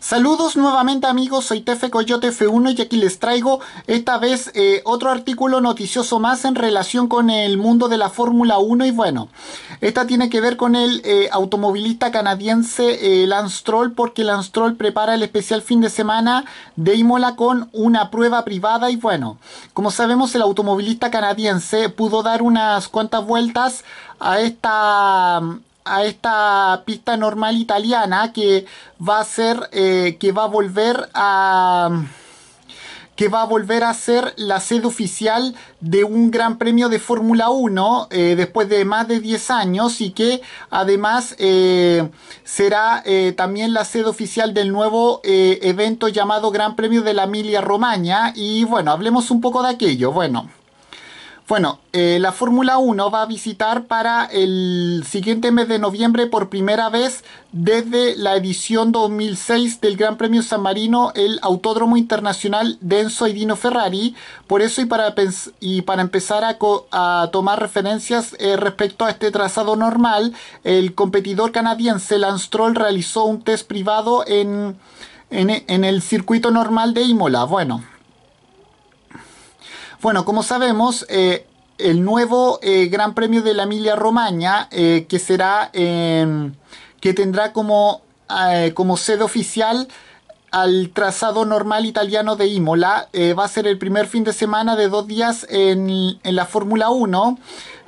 Saludos nuevamente amigos, soy Tefe Coyote F1 y aquí les traigo esta vez eh, otro artículo noticioso más en relación con el mundo de la Fórmula 1 y bueno, esta tiene que ver con el eh, automovilista canadiense eh, Lance Troll porque Lance Troll prepara el especial fin de semana de Imola con una prueba privada y bueno, como sabemos el automovilista canadiense pudo dar unas cuantas vueltas a esta a esta pista normal italiana que va a ser, eh, que va a volver a que va a volver a ser la sede oficial de un gran premio de Fórmula 1 eh, después de más de 10 años y que además eh, será también la sede oficial del nuevo evento llamado Gran Premio de la Emilia Romagna y bueno, hablemos un poco de aquello. Bueno. Bueno, eh, la Fórmula 1 va a visitar para el siguiente mes de noviembre por primera vez desde la edición 2006 del Gran Premio San Marino el Autódromo Internacional Denzo y Dino Ferrari. Por eso y para, y para empezar a, tomar referencias eh, respecto a este trazado normal, el competidor canadiense Lance realizó un test privado en, en el circuito normal de Imola. Bueno. Bueno, como sabemos, eh, el nuevo eh, Gran Premio de la Emilia Romagna, eh, que será, que tendrá como, como sede oficial al trazado normal italiano de Imola, va a ser el primer fin de semana de dos días en, en la Fórmula 1,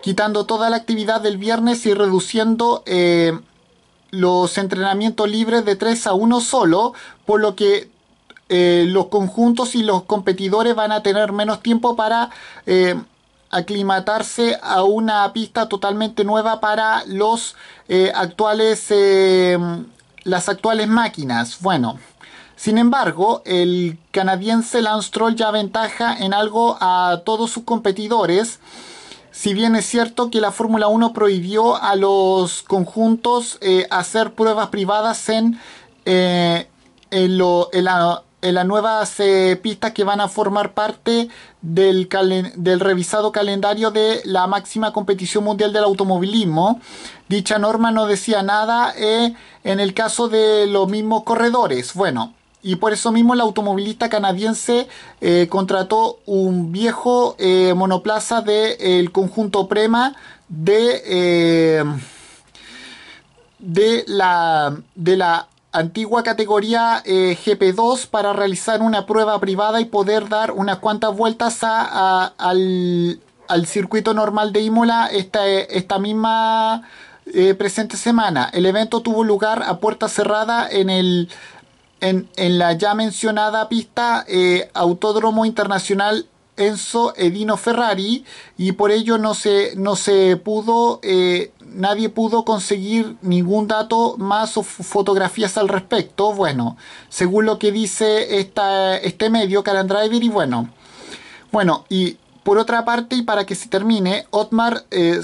quitando toda la actividad del viernes y reduciendo los entrenamientos libres de 3 a 1 solo, por lo que eh, los conjuntos y los competidores van a tener menos tiempo para eh, aclimatarse a una pista totalmente nueva para los eh, actuales las actuales máquinas. Bueno. Sin embargo, el canadiense Lance Troll ya ventaja en algo a todos sus competidores. Si bien es cierto que la Fórmula 1 prohibió a los conjuntos hacer pruebas privadas en, en, en las nuevas pistas que van a formar parte del, revisado calendario de la máxima competición mundial del automovilismo. Dicha norma no decía nada eh, en el caso de los mismos corredores. Bueno, y por eso mismo el automovilista canadiense eh, contrató un viejo eh, monoplaza del conjunto Prema de, de la... De la antigua categoría eh, GP2 para realizar una prueba privada y poder dar unas cuantas vueltas a, al, circuito normal de Imola esta, eh, misma eh, presente semana. El evento tuvo lugar a puerta cerrada en el... En, la ya mencionada pista Autódromo Internacional Enzo Edino Ferrari y por ello no se, no se pudo, eh, nadie pudo conseguir ningún dato más o fotografías al respecto. Bueno, según lo que dice esta, este medio, Carandriver Driver, y bueno. Bueno, y por otra parte, y para que se termine, Otmar eh,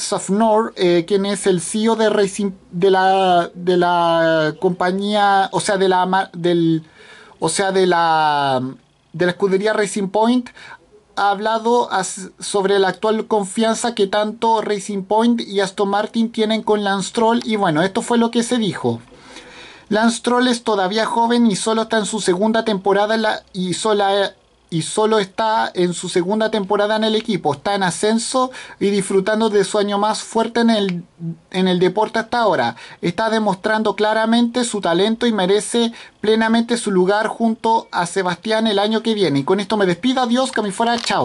eh quien es el CEO de, Racing, de, la, de la compañía, o sea, de la, del, o sea, de la, de la escudería Racing Point, ha hablado sobre la actual confianza que tanto Racing Point y Aston Martin tienen con Lance Troll y bueno, esto fue lo que se dijo. Lance Troll es todavía joven y solo está en su segunda temporada y sola y solo está en su segunda temporada en el equipo, está en ascenso y disfrutando de su año más fuerte en el, en el deporte hasta ahora. Está demostrando claramente su talento y merece plenamente su lugar junto a Sebastián el año que viene. Y con esto me despido, adiós, que me fuera, chao.